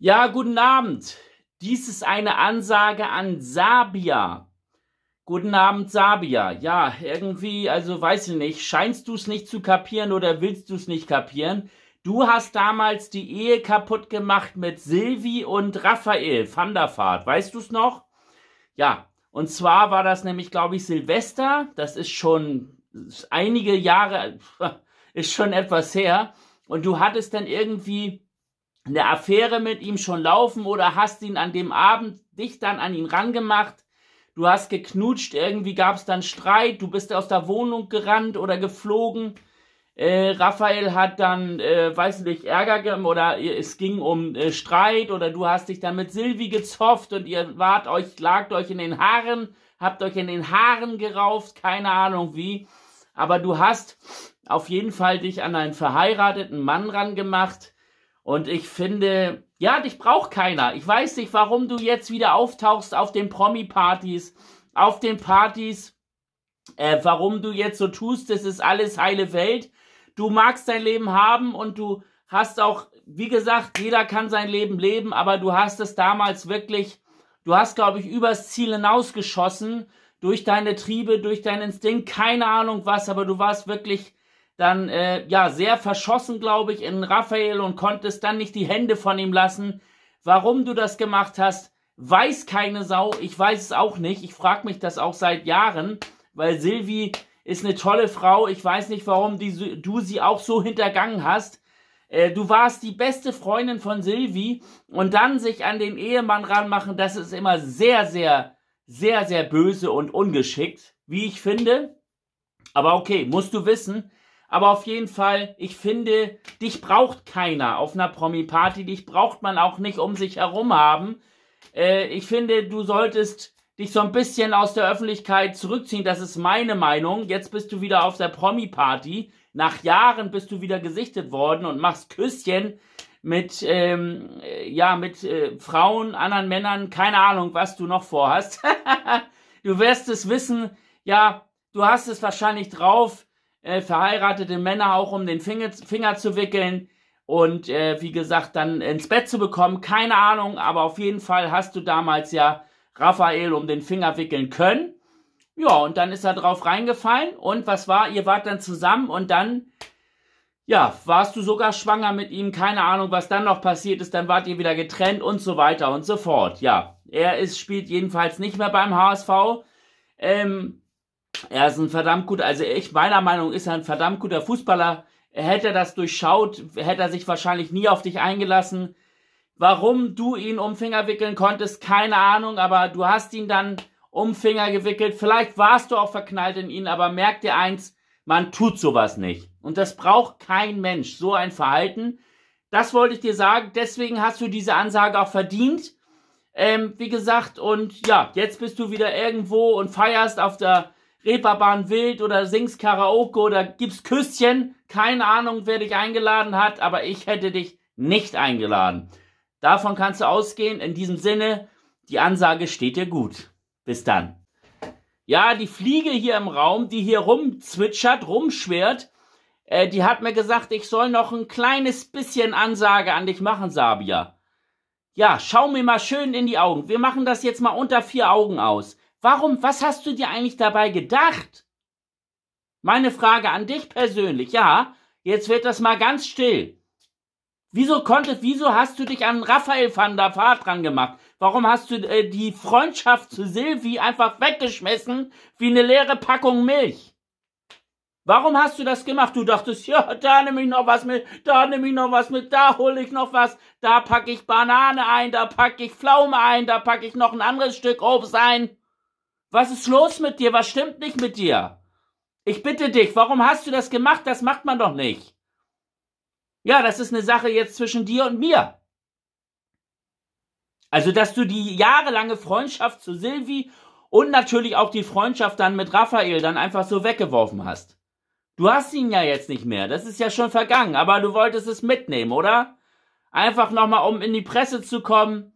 Ja, guten Abend. Dies ist eine Ansage an Sabia. Guten Abend, Sabia. Ja, irgendwie, also weiß ich nicht, scheinst du es nicht zu kapieren oder willst du es nicht kapieren? Du hast damals die Ehe kaputt gemacht mit Silvi und Raphael van der Vaart. Weißt du es noch? Ja, und zwar war das nämlich, glaube ich, Silvester. Das ist schon einige Jahre, ist schon etwas her. Und du hattest dann irgendwie eine Affäre mit ihm schon laufen oder hast ihn an dem Abend dich dann an ihn rangemacht, du hast geknutscht, irgendwie gab es dann Streit, du bist aus der Wohnung gerannt oder geflogen. Äh, Raphael hat dann, äh, weiß nicht, Ärger gegeben oder es ging um äh, Streit oder du hast dich dann mit Silvi gezofft und ihr wart euch, lagt euch in den Haaren, habt euch in den Haaren gerauft, keine Ahnung wie. Aber du hast auf jeden Fall dich an einen verheirateten Mann rangemacht, und ich finde, ja, dich braucht keiner. Ich weiß nicht, warum du jetzt wieder auftauchst auf den Promi-Partys, auf den Partys, äh, warum du jetzt so tust, das ist alles heile Welt. Du magst dein Leben haben und du hast auch, wie gesagt, jeder kann sein Leben leben, aber du hast es damals wirklich, du hast, glaube ich, übers Ziel hinausgeschossen durch deine Triebe, durch deinen Instinkt, keine Ahnung was, aber du warst wirklich dann äh, ja sehr verschossen, glaube ich, in Raphael und konntest dann nicht die Hände von ihm lassen. Warum du das gemacht hast, weiß keine Sau. Ich weiß es auch nicht. Ich frage mich das auch seit Jahren, weil Silvi ist eine tolle Frau. Ich weiß nicht, warum die, du sie auch so hintergangen hast. Äh, du warst die beste Freundin von Silvi und dann sich an den Ehemann ranmachen, das ist immer sehr, sehr, sehr, sehr böse und ungeschickt, wie ich finde. Aber okay, musst du wissen. Aber auf jeden Fall, ich finde, dich braucht keiner auf einer Promi-Party. Dich braucht man auch nicht um sich herum haben. Äh, ich finde, du solltest dich so ein bisschen aus der Öffentlichkeit zurückziehen. Das ist meine Meinung. Jetzt bist du wieder auf der Promi-Party. Nach Jahren bist du wieder gesichtet worden und machst Küsschen mit, ähm, äh, ja, mit äh, Frauen, anderen Männern. Keine Ahnung, was du noch vorhast. du wirst es wissen. Ja, du hast es wahrscheinlich drauf äh, verheiratete Männer auch um den Finger, Finger zu wickeln und äh, wie gesagt dann ins Bett zu bekommen. Keine Ahnung, aber auf jeden Fall hast du damals ja Raphael um den Finger wickeln können. Ja, und dann ist er drauf reingefallen und was war? Ihr wart dann zusammen und dann, ja, warst du sogar schwanger mit ihm, keine Ahnung, was dann noch passiert ist, dann wart ihr wieder getrennt und so weiter und so fort. Ja, er ist, spielt jedenfalls nicht mehr beim HSV. Ähm, er ist ein verdammt guter, also ich, meiner Meinung nach ist er ein verdammt guter Fußballer. Hätte er das durchschaut, hätte er sich wahrscheinlich nie auf dich eingelassen. Warum du ihn um Finger wickeln konntest, keine Ahnung, aber du hast ihn dann um Finger gewickelt. Vielleicht warst du auch verknallt in ihn, aber merk dir eins, man tut sowas nicht. Und das braucht kein Mensch, so ein Verhalten. Das wollte ich dir sagen. Deswegen hast du diese Ansage auch verdient. Ähm, wie gesagt, und ja, jetzt bist du wieder irgendwo und feierst auf der Reeperbahn Wild oder singst Karaoke oder gibst Küsschen. Keine Ahnung, wer dich eingeladen hat, aber ich hätte dich nicht eingeladen. Davon kannst du ausgehen. In diesem Sinne, die Ansage steht dir gut. Bis dann. Ja, die Fliege hier im Raum, die hier rumzwitschert, rumschwert, äh, die hat mir gesagt, ich soll noch ein kleines bisschen Ansage an dich machen, Sabia. Ja, schau mir mal schön in die Augen. Wir machen das jetzt mal unter vier Augen aus. Warum, was hast du dir eigentlich dabei gedacht? Meine Frage an dich persönlich, ja, jetzt wird das mal ganz still. Wieso konntest, wieso hast du dich an Raphael van der Vaart dran gemacht? Warum hast du äh, die Freundschaft zu Silvi einfach weggeschmissen wie eine leere Packung Milch? Warum hast du das gemacht? Du dachtest, ja, da nehme ich noch was mit, da nehme ich noch was mit, da hole ich noch was, da packe ich Banane ein, da packe ich Pflaume ein, da packe ich noch ein anderes Stück Obst ein. Was ist los mit dir? Was stimmt nicht mit dir? Ich bitte dich, warum hast du das gemacht? Das macht man doch nicht. Ja, das ist eine Sache jetzt zwischen dir und mir. Also, dass du die jahrelange Freundschaft zu Silvi und natürlich auch die Freundschaft dann mit Raphael dann einfach so weggeworfen hast. Du hast ihn ja jetzt nicht mehr, das ist ja schon vergangen, aber du wolltest es mitnehmen, oder? Einfach nochmal, um in die Presse zu kommen,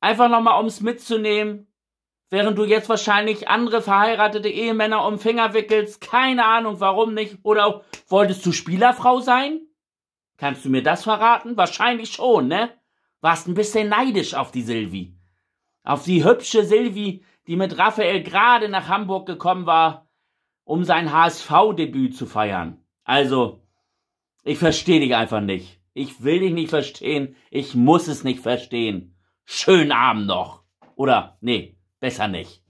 einfach nochmal, um es mitzunehmen, Während du jetzt wahrscheinlich andere verheiratete Ehemänner um Finger wickelst, keine Ahnung warum nicht. Oder auch, wolltest du Spielerfrau sein? Kannst du mir das verraten? Wahrscheinlich schon, ne? Warst ein bisschen neidisch auf die Silvi. Auf die hübsche Silvi, die mit Raphael gerade nach Hamburg gekommen war, um sein HSV-Debüt zu feiern. Also, ich verstehe dich einfach nicht. Ich will dich nicht verstehen. Ich muss es nicht verstehen. Schönen Abend noch. Oder, nee, Besser nicht.